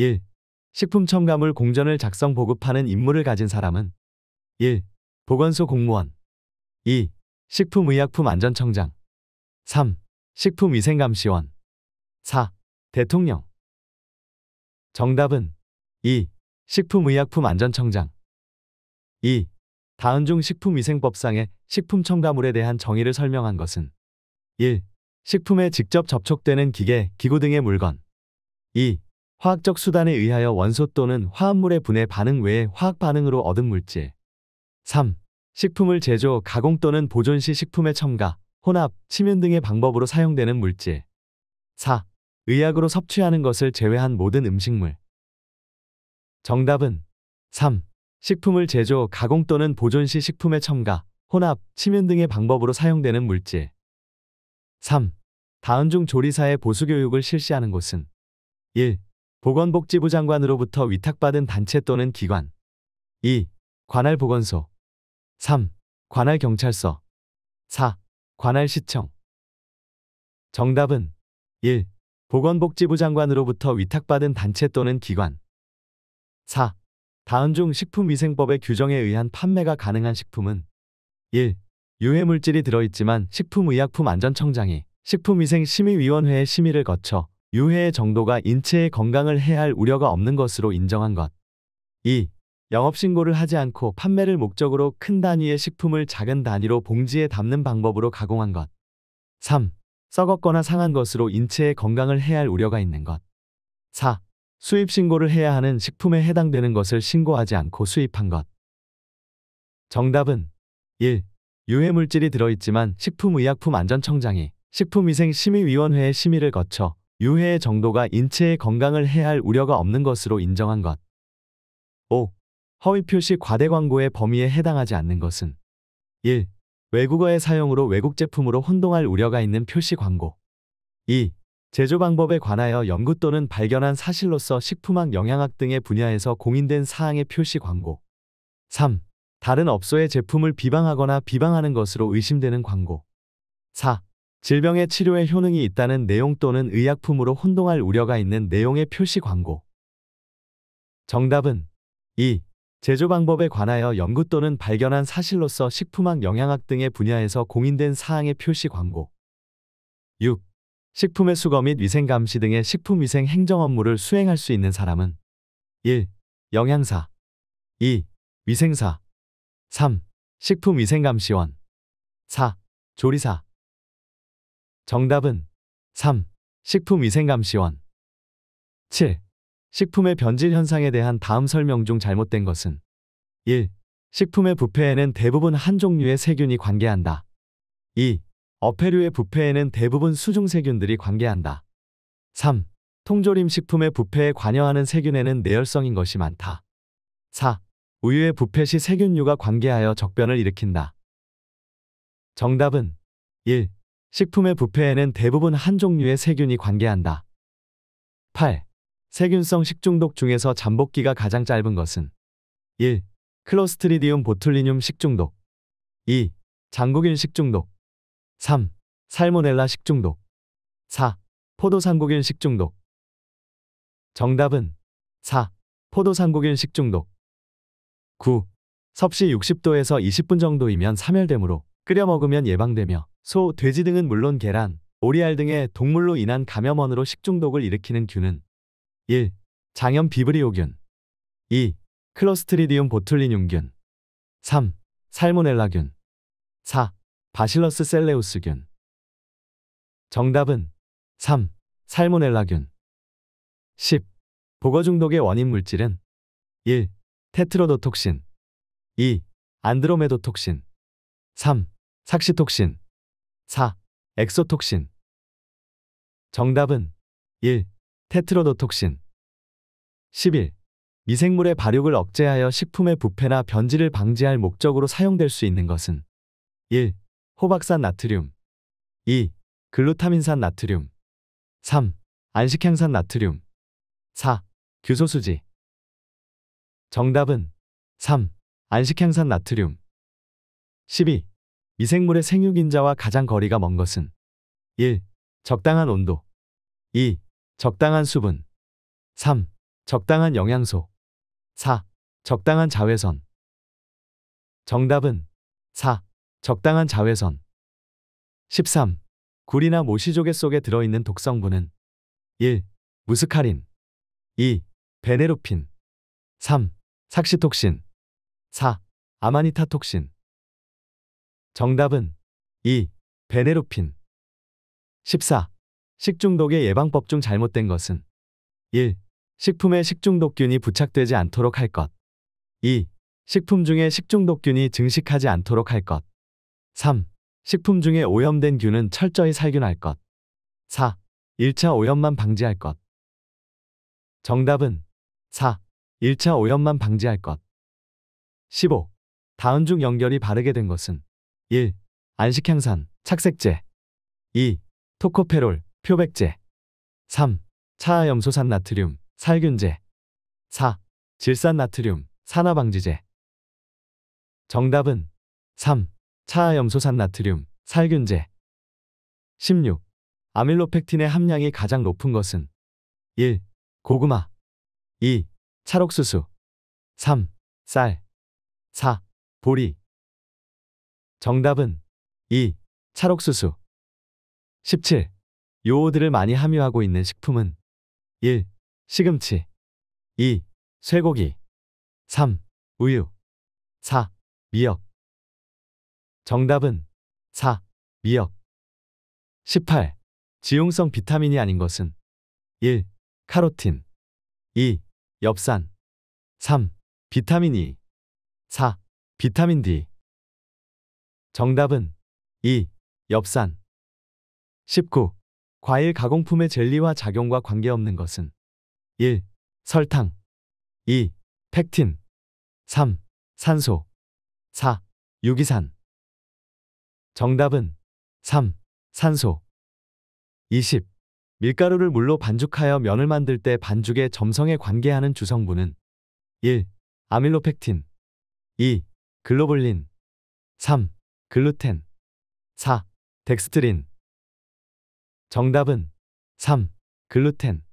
1. 식품 첨가물 공전을 작성 보급하는 임무를 가진 사람은 1. 보건소 공무원 2. 식품의약품 안전청장 3. 식품위생감시원 4. 대통령 정답은 2. 식품의약품 안전청장 2. 다은중 식품위생법상의 식품 첨가물에 대한 정의를 설명한 것은 1. 식품에 직접 접촉되는 기계, 기구 등의 물건 2. 화학적 수단에 의하여 원소 또는 화합물의 분해 반응 외에 화학 반응으로 얻은 물질. 3. 식품을 제조, 가공 또는 보존 시 식품의 첨가, 혼합, 침윤 등의 방법으로 사용되는 물질. 4. 의약으로 섭취하는 것을 제외한 모든 음식물. 정답은 3. 식품을 제조, 가공 또는 보존 시 식품의 첨가, 혼합, 침윤 등의 방법으로 사용되는 물질. 3. 다음 중 조리사의 보수교육을 실시하는 곳은 1. 보건복지부 장관으로부터 위탁받은 단체 또는 기관 2. 관할 보건소 3. 관할 경찰서 4. 관할 시청 정답은 1. 보건복지부 장관으로부터 위탁받은 단체 또는 기관 4. 다음 중 식품위생법의 규정에 의한 판매가 가능한 식품은 1. 유해물질이 들어있지만 식품의약품안전청장이 식품위생심의위원회의 심의를 거쳐 유해의 정도가 인체의 건강을 해할 우려가 없는 것으로 인정한 것. 2. 영업신고를 하지 않고 판매를 목적으로 큰 단위의 식품을 작은 단위로 봉지에 담는 방법으로 가공한 것. 3. 썩었거나 상한 것으로 인체의 건강을 해할 우려가 있는 것. 4. 수입 신고를 해야 하는 식품에 해당되는 것을 신고하지 않고 수입한 것. 정답은 1. 유해물질이 들어있지만 식품의약품안전청장이 식품위생심의위원회의 심의를 거쳐 유해 의 정도가 인체의 건강을 해할 우려가 없는 것으로 인정한 것. 5. 허위 표시 과대 광고의 범위에 해당하지 않는 것은 1. 외국어의 사용으로 외국 제품으로 혼동할 우려가 있는 표시 광고 2. 제조 방법에 관하여 연구 또는 발견한 사실로서 식품학 영양학 등의 분야에서 공인된 사항의 표시 광고 3. 다른 업소의 제품을 비방하거나 비방하는 것으로 의심되는 광고 4. 질병의 치료에 효능이 있다는 내용 또는 의약품으로 혼동할 우려가 있는 내용의 표시 광고. 정답은 2. 제조 방법에 관하여 연구 또는 발견한 사실로서 식품학 영양학 등의 분야에서 공인된 사항의 표시 광고. 6. 식품의 수거 및 위생 감시 등의 식품 위생 행정 업무를 수행할 수 있는 사람은 1. 영양사 2. 위생사 3. 식품 위생 감시원 4. 조리사 정답은 3. 식품위생감시원 7. 식품의 변질 현상에 대한 다음 설명 중 잘못된 것은 1. 식품의 부패에는 대부분 한 종류의 세균이 관계한다. 2. 어패류의 부패에는 대부분 수중세균들이 관계한다. 3. 통조림 식품의 부패에 관여하는 세균에는 내열성인 것이 많다. 4. 우유의 부패 시 세균류가 관계하여 적변을 일으킨다. 정답은 1. 식품의 부패에는 대부분 한 종류의 세균이 관계한다. 8. 세균성 식중독 중에서 잠복기가 가장 짧은 것은 1. 클로스트리디움 보툴리늄 식중독 2. 장국일 식중독 3. 살모넬라 식중독 4. 포도상국일 식중독 정답은 4. 포도상국일 식중독 9. 섭씨 60도에서 20분 정도이면 사멸되므로 끓여 먹으면 예방되며 소, 돼지 등은 물론 계란, 오리알 등의 네. 동물로 인한 감염원으로 식중독을 일으키는 균은 1. 장염 비브리오균 2. 클로스트리디움 보툴리늄균 3. 살모넬라균 4. 바실러스 셀레우스균 정답은 3. 살모넬라균 10. 보거 중독의 원인 물질은 1. 테트로도톡신 2. 안드로메도톡신 3. 삭시톡신 4. 엑소톡신 정답은 1. 테트로도톡신 11. 미생물의 발육을 억제하여 식품의 부패나 변질을 방지할 목적으로 사용될 수 있는 것은 1. 호박산 나트륨 2. 글루타민산 나트륨 3. 안식향산 나트륨 4. 규소수지 정답은 3. 안식향산 나트륨 12. 이 생물의 생육인자와 가장 거리가 먼 것은 1. 적당한 온도 2. 적당한 수분 3. 적당한 영양소 4. 적당한 자외선 정답은 4. 적당한 자외선 13. 굴이나 모시조개 속에 들어있는 독성분은 1. 무스카린 2. 베네루핀 3. 삭시톡신 4. 아마니타톡신 정답은 2. 베네로핀 14. 식중독의 예방법 중 잘못된 것은 1. 식품에 식중독균이 부착되지 않도록 할 것 2. 식품 중에 식중독균이 증식하지 않도록 할 것 3. 식품 중에 오염된 균은 철저히 살균할 것 4. 1차 오염만 방지할 것 정답은 4. 1차 오염만 방지할 것 15. 다음중 연결이 바르게 된 것은 1. 안식향산, 착색제 2. 토코페롤, 표백제 3. 차아염소산 나트륨, 살균제 4. 질산 나트륨, 산화방지제 정답은 3. 차아염소산 나트륨, 살균제 16. 아밀로펙틴의 함량이 가장 높은 것은 1. 고구마 2. 찰옥수수 3. 쌀 4. 보리 정답은 2. 찰옥수수 17. 요오드를 많이 함유하고 있는 식품은 1. 시금치 2. 쇠고기 3. 우유 4. 미역 정답은 4. 미역 18. 지용성 비타민이 아닌 것은 1. 카로틴 2. 엽산 3. 비타민 E 4. 비타민 D 정답은 2. 엽산 19. 과일 가공품의 젤리와 작용과 관계없는 것은 1. 설탕 2. 팩틴 3. 산소 4. 유기산 정답은 3. 산소 20. 밀가루를 물로 반죽하여 면을 만들 때 반죽의 점성에 관계하는 주성분은 1. 아밀로펙틴 2. 글로불린 3. 글루텐 4. 덱스트린 정답은 3. 글루텐